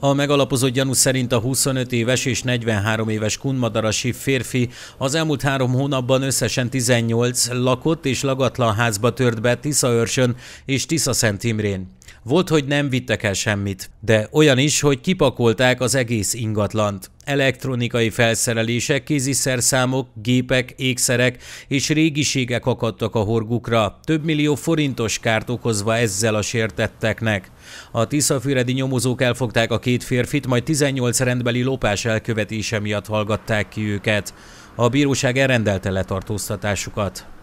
A megalapozott gyanú szerint a 25 éves és 43 éves kunmadarasi férfi az elmúlt három hónapban összesen 18 lakott és lagatlan házba tört be Tiszaörsön és Szent Imrén. Volt, hogy nem vittek el semmit, de olyan is, hogy kipakolták az egész ingatlant elektronikai felszerelések, kéziszerszámok, gépek, ékszerek és régiségek akadtak a horgukra, több millió forintos kárt okozva ezzel a sértetteknek. A tiszafüredi nyomozók elfogták a két férfit, majd 18 rendbeli lopás elkövetése miatt hallgatták ki őket. A bíróság elrendelte letartóztatásukat.